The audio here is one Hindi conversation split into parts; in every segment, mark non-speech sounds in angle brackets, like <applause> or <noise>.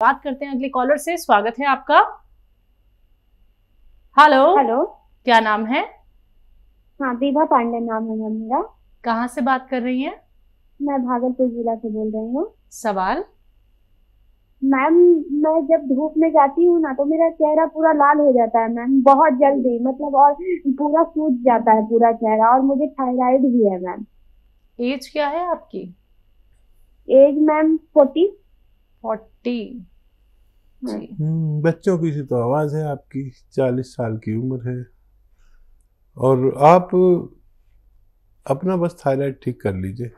बात करते हैं अगले कॉलर से स्वागत है आपका हेलो हेलो क्या नाम है हाँ विभा पांडे नाम है मेरा कहाँ से बात कर रही हैं मैं भागलपुर जिला से बोल रही हूँ सवाल मैम मैं जब धूप में जाती हूँ ना तो मेरा चेहरा पूरा लाल हो जाता है मैम बहुत जल्दी मतलब और पूरा सूज जाता है पूरा चेहरा और मुझे थायराइड भी है मैम एज क्या है आपकी age ma'am forty forty hmm, बच्चों की सी तो आवाज़ है आपकी चालीस साल की उम्र है और आप अपना बस थायराइड ठीक कर लीजिए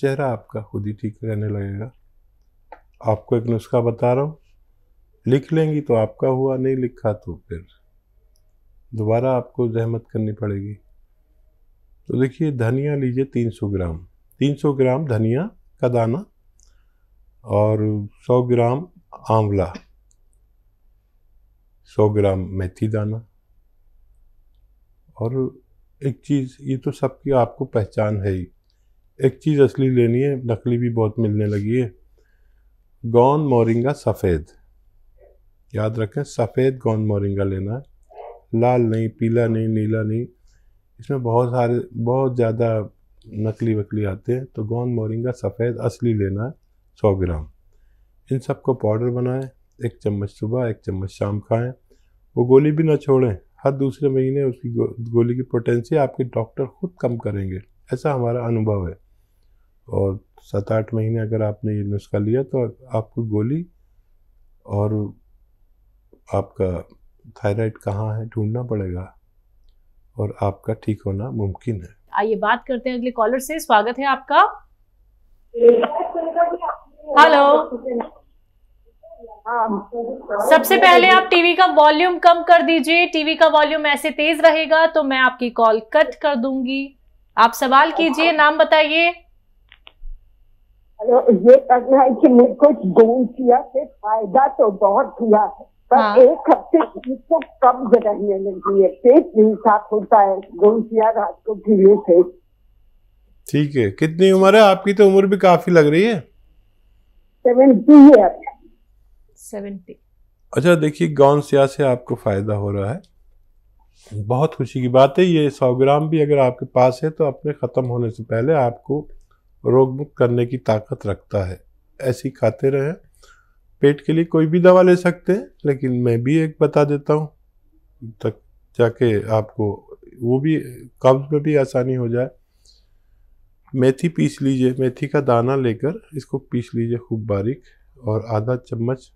चेहरा आपका खुद ही ठीक रहने लगेगा आपको एक नुस्खा बता रहा हूँ लिख लेंगी तो आपका हुआ नहीं लिखा तो फिर दोबारा आपको जहमत करनी पड़ेगी तो देखिए धनिया लीजिए 300 ग्राम 300 ग्राम धनिया का दाना और 100 ग्राम आंवला 100 ग्राम मेथी दाना और एक चीज़ ये तो सबकी आपको पहचान है ही एक चीज़ असली लेनी है नकली भी बहुत मिलने लगी है गौन मोरिंगा सफ़ेद याद रखें सफ़ेद गौन मोरिंगा लेना है लाल नहीं पीला नहीं नीला नहीं इसमें बहुत सारे बहुत ज़्यादा नकली वकली आते हैं तो गौन मोरिंगा सफ़ेद असली लेना है सौ ग्राम इन सबको पाउडर बनाएं एक चम्मच सुबह एक चम्मच शाम खाएं वो गोली भी ना छोड़ें हर दूसरे महीने उसकी गो, गोली की पोटेंसी आपके डॉक्टर खुद कम करेंगे ऐसा हमारा अनुभव है और सात आठ महीने अगर आपने ये नुस्खा लिया तो आपको गोली और आपका थायराइड कहाँ है ढूंढना पड़ेगा और आपका ठीक होना मुमकिन है आइए बात करते हैं अगले कॉलर से स्वागत है आपका हेलो सबसे पहले आप टीवी का वॉल्यूम कम कर दीजिए टीवी का वॉल्यूम ऐसे तेज रहेगा तो मैं आपकी कॉल कट कर दूंगी आप सवाल कीजिए नाम बताइए हेलो ये करना है कि मैं कुछ गोल किया से फायदा तो बहुत किया पर हाँ। एक हफ्ते तो कम रहने लगी है पेट नहीं साफ होता है गोल किया रात को पीने से ठीक है कितनी उम्र है आपकी तो उम्र भी काफी लग रही है सेवेंटी ईयर सेवेंटी अच्छा देखिए गौन सिया से आपको फ़ायदा हो रहा है बहुत खुशी की बात है ये सौ ग्राम भी अगर आपके पास है तो अपने ख़त्म होने से पहले आपको रोग मुक्त करने की ताकत रखता है ऐसी खाते रहें पेट के लिए कोई भी दवा ले सकते हैं लेकिन मैं भी एक बता देता हूँ तक जाके आपको वो भी कब्ज में भी आसानी हो जाए मेथी पीस लीजिए मेथी का दाना लेकर इसको पीस लीजिए खूब बारीक और आधा चम्मच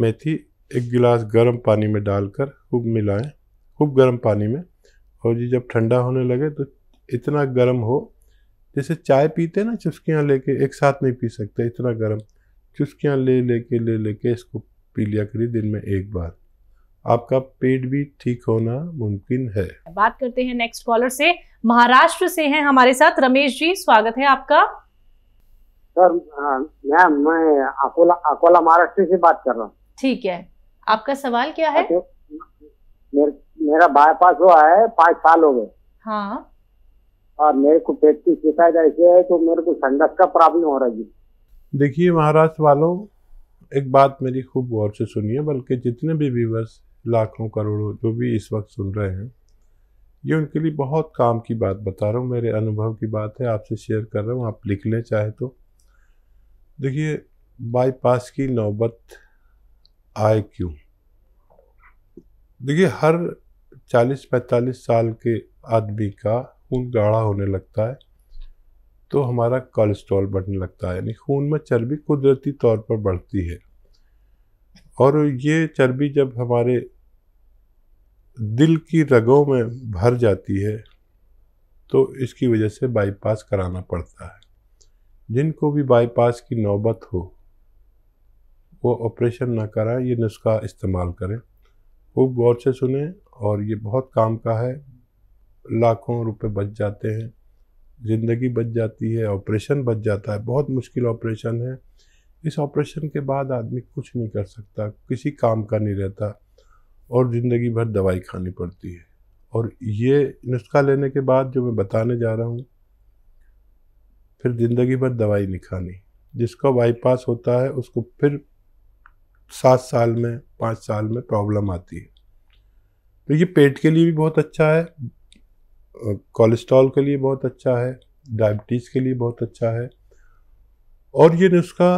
मेथी एक गिलास गर्म पानी में डालकर खूब मिलाएं खूब गर्म पानी में और ये जब ठंडा होने लगे तो इतना गर्म हो जैसे चाय पीते ना चुस्कियाँ लेके एक साथ नहीं पी सकते इतना गर्म चुस्कियाँ ले लेके ले लेके ले इसको पी लिया करिए दिन में एक बार आपका पेट भी ठीक होना मुमकिन है बात करते हैं नेक्स्ट कॉलर से महाराष्ट्र से हैं हमारे साथ रमेश जी स्वागत है आपका सर हाँ, मैम मैं अकोला अकोला महाराष्ट्र से बात कर रहा हूँ ठीक है आपका सवाल क्या है अच्छा, मेर, मेरा बायपास हुआ है पाँच साल हो गए हाँ और मेरे को पेट की शिकायत ऐसी है तो मेरे को संडस का प्रॉब्लम हो रहा है देखिए महाराष्ट्र वालों एक बात मेरी खूब गौर से सुनिए बल्कि जितने भी व्यूवर्स लाखों करोड़ों जो भी इस वक्त सुन रहे हैं ये उनके लिए बहुत काम की बात बता रहा हूँ मेरे अनुभव की बात है आपसे शेयर कर रहा हूँ आप लिख लें चाहे तो देखिए बाईपास की नौबत आए क्यों देखिए हर 40-45 साल के आदमी का खून गाढ़ा होने लगता है तो हमारा कोलेस्ट्रॉल बढ़ने लगता है यानी खून में चर्बी कुदरती तौर पर बढ़ती है और ये चर्बी जब हमारे दिल की रगों में भर जाती है तो इसकी वजह से बाईपास कराना पड़ता है जिनको भी बाईपास की नौबत हो वो ऑपरेशन ना कराएं ये नुस्खा इस्तेमाल करें खूब गौर से सुने और ये बहुत काम का है लाखों रुपए बच जाते हैं ज़िंदगी बच जाती है ऑपरेशन बच जाता है बहुत मुश्किल ऑपरेशन है इस ऑपरेशन के बाद आदमी कुछ नहीं कर सकता किसी काम का नहीं रहता और ज़िंदगी भर दवाई खानी पड़ती है और ये नुस्खा लेने के बाद जो मैं बताने जा रहा हूँ फिर ज़िंदगी भर दवाई नहीं खानी जिसका बाईपास होता है उसको फिर सात साल में पाँच साल में प्रॉब्लम आती है तो ये पेट के लिए भी बहुत अच्छा है कोलेस्ट्रॉल के लिए बहुत अच्छा है डायबिटीज़ के लिए बहुत अच्छा है और ये नुस्खा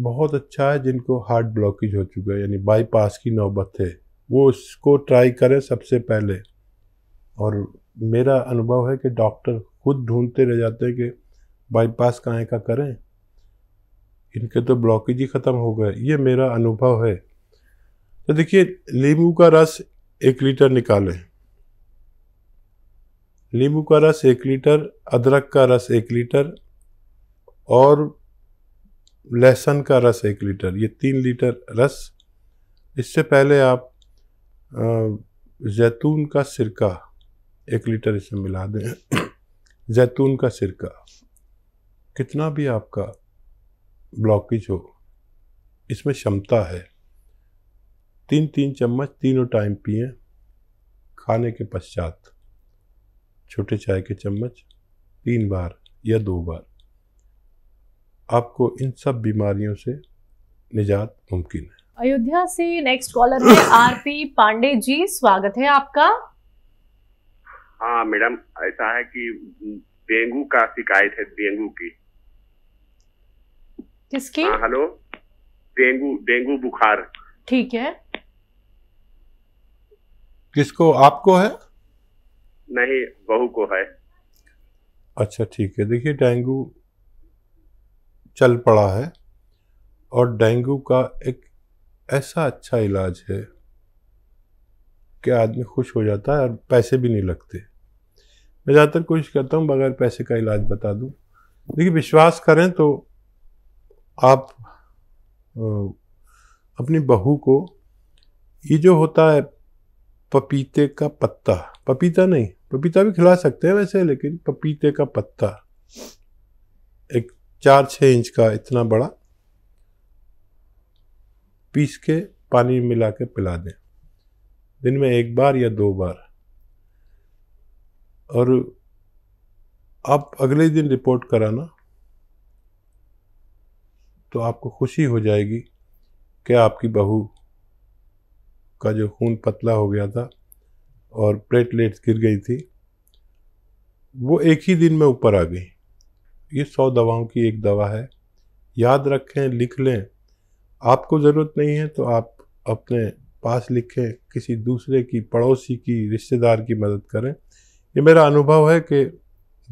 बहुत अच्छा है जिनको हार्ट ब्लॉकेज हो चुका है यानी बाईपास की नौबत है वो इसको ट्राई करें सबसे पहले और मेरा अनुभव है कि डॉक्टर खुद ढूंढते रह जाते हैं कि बाईपास कहाँ का करें इनके तो ब्लॉकेज ही ख़त्म हो गए ये मेरा अनुभव है तो देखिए नींबू का रस एक लीटर निकालें नींबू का रस एक लीटर अदरक का रस एक लीटर और लहसुन का रस एक लीटर ये तीन लीटर रस इससे पहले आप जैतून का सिरका एक लीटर इसमें मिला दें <coughs> जैतून का सिरका कितना भी आपका ब्लॉकेज हो इसमें क्षमता है तीन तीन चम्मच तीनों टाइम पिए खाने के पश्चात छोटे चाय के चम्मच तीन बार या दो बार आपको इन सब बीमारियों से निजात मुमकिन है अयोध्या से नेक्स्ट कॉलर है आरपी पांडे जी स्वागत है आपका हाँ मैडम ऐसा है कि डेंगू का शिकायत है डेंगू की किसकी हाँ, हेलो डेंगू डेंगू बुखार ठीक है किसको आपको है नहीं बहू को है अच्छा ठीक है देखिए डेंगू चल पड़ा है और डेंगू का एक ऐसा अच्छा इलाज है कि आदमी खुश हो जाता है और पैसे भी नहीं लगते मैं ज़्यादातर कोशिश करता हूँ बगैर पैसे का इलाज बता दूँ देखिए विश्वास करें तो आप अपनी बहू को ये जो होता है पपीते का पत्ता पपीता नहीं पपीता भी खिला सकते हैं वैसे लेकिन पपीते का पत्ता एक चार छः इंच का इतना बड़ा पीस के पानी मिला के पिला दें दिन में एक बार या दो बार और आप अगले दिन रिपोर्ट कराना तो आपको खुशी हो जाएगी कि आपकी बहू का जो खून पतला हो गया था और प्लेटलेट्स गिर गई थी वो एक ही दिन में ऊपर आ गई ये सौ दवाओं की एक दवा है याद रखें लिख लें आपको ज़रूरत नहीं है तो आप अपने पास लिखें किसी दूसरे की पड़ोसी की रिश्तेदार की मदद करें ये मेरा अनुभव है कि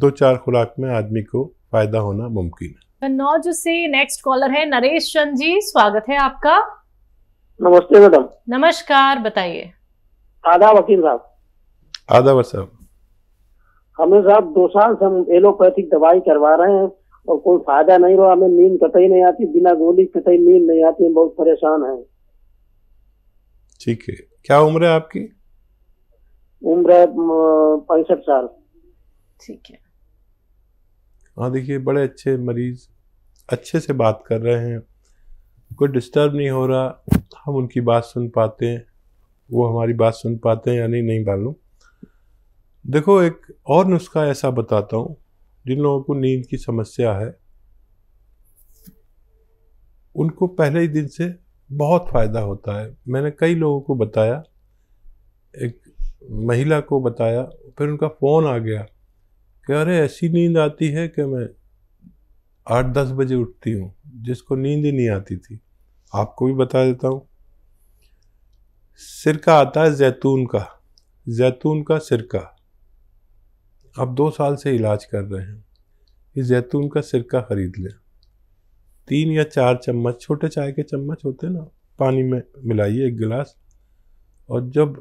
दो चार खुराक में आदमी को फ़ायदा होना मुमकिन है कन्नौज से नेक्स्ट कॉलर है नरेश चंद जी स्वागत है आपका नमस्ते मैडम नमस्कार बताइए आदाब वकील साहब आदाब साहब हमें साहब दो साल से हम एलोपैथिक दवाई करवा रहे हैं और कोई फायदा नहीं रहा हमें नींद कतई नहीं आती बिना गोली कतई नींद नहीं आती हम बहुत परेशान हैं ठीक है क्या उम्र है आपकी उम्र है पैंसठ साल ठीक है हाँ देखिए बड़े अच्छे मरीज अच्छे से बात कर रहे हैं कोई डिस्टर्ब नहीं हो रहा हम उनकी बात सुन पाते हैं वो हमारी बात सुन पाते हैं या नहीं नहीं मालूम देखो एक और नुस्खा ऐसा बताता हूँ जिन लोगों को नींद की समस्या है उनको पहले ही दिन से बहुत फ़ायदा होता है मैंने कई लोगों को बताया एक महिला को बताया फिर उनका फ़ोन आ गया कि अरे ऐसी नींद आती है कि मैं आठ दस बजे उठती हूँ जिसको नींद ही नहीं आती थी आपको भी बता देता हूँ सिरका आता है जैतून का जैतून का सिरका आप दो साल से इलाज कर रहे हैं इस जैतून का सिरका खरीद लें तीन या चार चम्मच छोटे चाय के चम्मच होते हैं ना पानी में मिलाइए एक गिलास और जब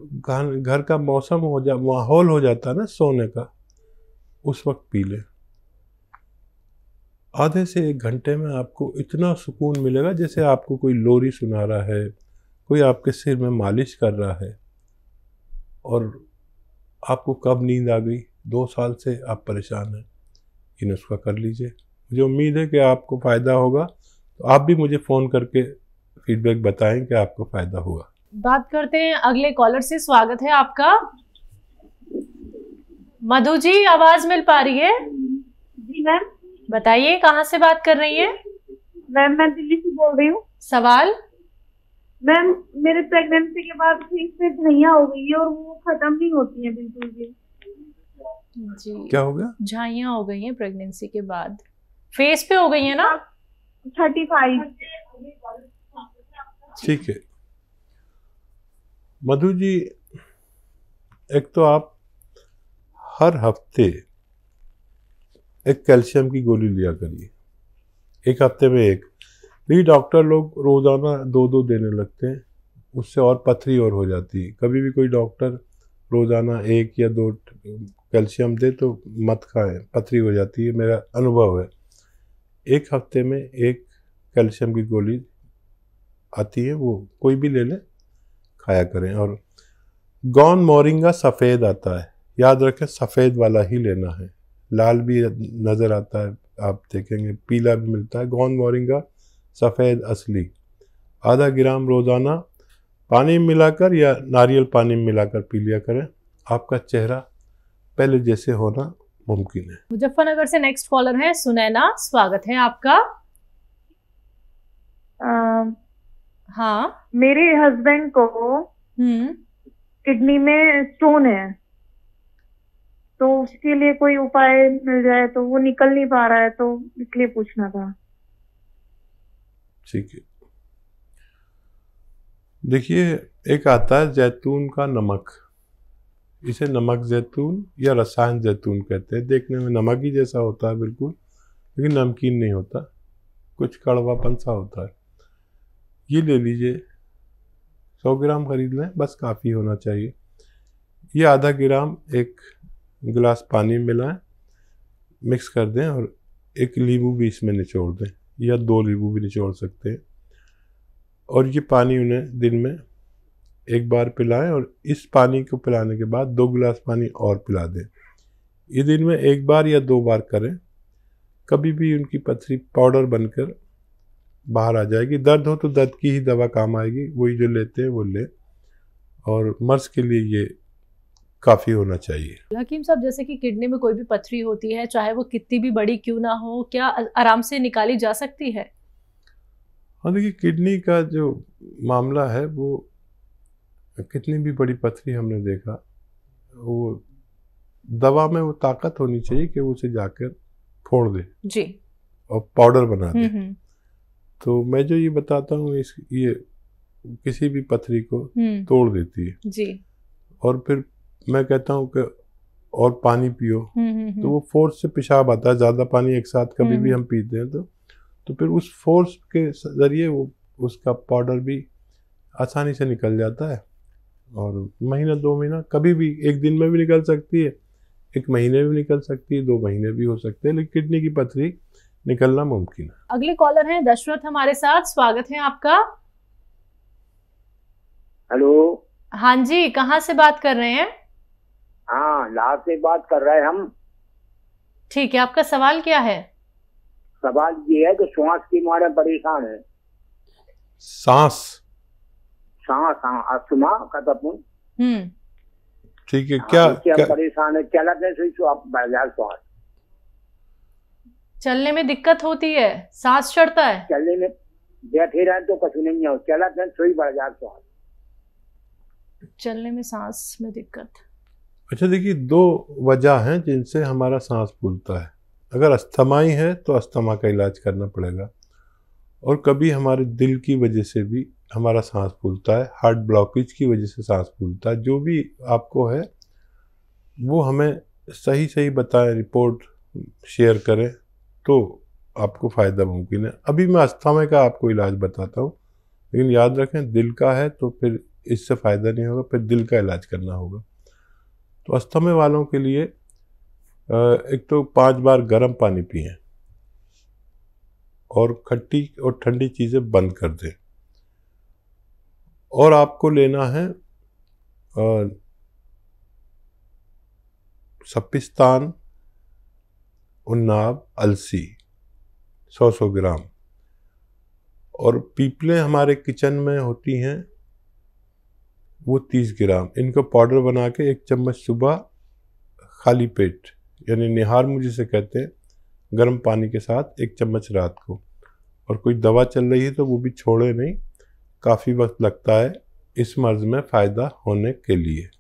घर का मौसम हो जा माहौल हो जाता है ना सोने का उस वक्त पी लें आधे से एक घंटे में आपको इतना सुकून मिलेगा जैसे आपको कोई लोरी सुना रहा है कोई आपके सिर में मालिश कर रहा है और आपको कब नींद आ गई दो साल से आप परेशान हैं ये नुस्खा कर लीजिए मुझे उम्मीद है कि आपको फ़ायदा होगा तो आप भी मुझे फ़ोन करके फीडबैक बताएं कि आपको फ़ायदा हुआ बात करते हैं अगले कॉलर से स्वागत है आपका मधु जी आवाज मिल पा रही है जी मैम बताइए कहाँ से बात कर रही है मैम मैं दिल्ली से बोल रही हूँ सवाल मैम मेरे प्रेगनेंसी के बाद ठीक से धैया हो गई है और वो खत्म नहीं होती है बिल्कुल भी जी क्या हो गया झाइया हो गई हैं प्रेगनेंसी के बाद फेस पे हो गई है ना थर्टी फाइव ठीक है मधु जी एक तो आप हर हफ्ते एक कैल्शियम की गोली लिया करिए एक हफ्ते में एक भी डॉक्टर लोग रोज़ाना दो दो देने लगते हैं उससे और पथरी और हो जाती है कभी भी कोई डॉक्टर रोज़ाना एक या दो कैल्शियम दे तो मत खाएं पथरी हो जाती है मेरा अनुभव है एक हफ्ते में एक कैल्शियम की गोली आती है वो कोई भी ले लें खाया करें और गौन मोरिंगा सफ़ेद आता है याद रखें सफ़ेद वाला ही लेना है लाल भी नज़र आता है आप देखेंगे पीला भी मिलता है गौन मोरिंगा सफ़ेद असली आधा ग्राम रोज़ाना पानी में मिलाकर या नारियल पानी में मिलाकर पी लिया करें आपका चेहरा पहले जैसे होना मुमकिन है मुजफ्फरनगर से नेक्स्ट कॉलर है सुनैना स्वागत है आपका आ, हाँ मेरे हस्बैंड को किडनी हम्म। में स्टोन है तो उसके लिए कोई उपाय मिल जाए तो वो निकल नहीं पा रहा है तो इसलिए पूछना था ठीक है देखिए एक आता है जैतून का नमक इसे नमक जैतून या रसायन जैतून कहते हैं देखने में नमक ही जैसा होता है बिल्कुल लेकिन नमकीन नहीं होता कुछ कड़वापन सा होता है ये ले लीजिए सौ ग्राम खरीद लें बस काफ़ी होना चाहिए ये आधा ग्राम एक गिलास पानी मिलाएं मिक्स कर दें और एक नींबू भी इसमें निचोड़ दें या दो नींबू भी निचोड़ सकते हैं और ये पानी उन्हें दिन में एक बार पिलाएं और इस पानी को पिलाने के बाद दो गिलास पानी और पिला दें ये दिन में एक बार या दो बार करें कभी भी उनकी पथरी पाउडर बनकर बाहर आ जाएगी दर्द हो तो दर्द की ही दवा काम आएगी वही जो लेते हैं वो लें और मर्ज के लिए ये काफ़ी होना चाहिए हकीम साहब जैसे कि किडनी में कोई भी पथरी होती है चाहे वो कितनी भी बड़ी क्यों ना हो क्या आराम से निकाली जा सकती है और हाँ, देखिए किडनी का जो मामला है वो कितनी भी बड़ी पथरी हमने देखा वो दवा में वो ताकत होनी चाहिए कि वो उसे जाकर फोड़ दे जी और पाउडर बना दे हम्म, हम्म। तो मैं जो ये बताता हूँ इस ये किसी भी पथरी को हम्म। तोड़ देती है जी और फिर मैं कहता हूँ कि और पानी पियो तो वो फोर्स से पेशाब आता है ज़्यादा पानी एक साथ कभी भी हम पीते हैं तो तो फिर उस फोर्स के ज़रिए वो उसका पाउडर भी आसानी से निकल जाता है और महीना दो महीना कभी भी एक दिन में भी निकल सकती है एक महीने भी निकल सकती है दो महीने भी हो सकते हैं लेकिन किडनी की पथरी निकलना मुमकिन है अगले कॉलर हैं दशरथ हमारे साथ स्वागत है आपका हेलो हाँ जी कहाँ से बात कर रहे हैं हाँ लाहौर से बात कर रहे हैं हम ठीक है आपका सवाल क्या है सवाल ये है कि श्वास के मारे परेशान है सांस सांस आसमा हाँ, का तपुन तो हम्म। ठीक है हाँ, क्या, क्या परेशान है क्या है सही आप बाजार श्वास चलने में दिक्कत होती है सांस चढ़ता है चलने में बैठे रहे तो कुछ नहीं है सोई बढ़ श्वास चलने में सांस में दिक्कत अच्छा देखिए दो वजह हैं जिनसे हमारा सांस फूलता है अगर अस्थमाई है तो अस्थमा का इलाज करना पड़ेगा और कभी हमारे दिल की वजह से भी हमारा सांस फूलता है हार्ट ब्लॉकेज की वजह से सांस फूलता है जो भी आपको है वो हमें सही सही बताएं रिपोर्ट शेयर करें तो आपको फ़ायदा मुमकिन है अभी मैं अस्थमा का आपको इलाज बताता हूँ लेकिन याद रखें दिल का है तो फिर इससे फ़ायदा नहीं होगा फिर दिल का इलाज करना होगा तो अस्थमे वालों के लिए एक तो पांच बार गर्म पानी पिए और खट्टी और ठंडी चीज़ें बंद कर दें और आपको लेना है सपिस्तान उन्नाव अलसी 100-100 ग्राम और पीपलें हमारे किचन में होती हैं वो 30 ग्राम इनको पाउडर बना के एक चम्मच सुबह खाली पेट यानी निहार मुझे से कहते हैं गर्म पानी के साथ एक चम्मच रात को और कोई दवा चल रही है तो वो भी छोड़े नहीं काफ़ी वक्त लगता है इस मर्ज़ में फ़ायदा होने के लिए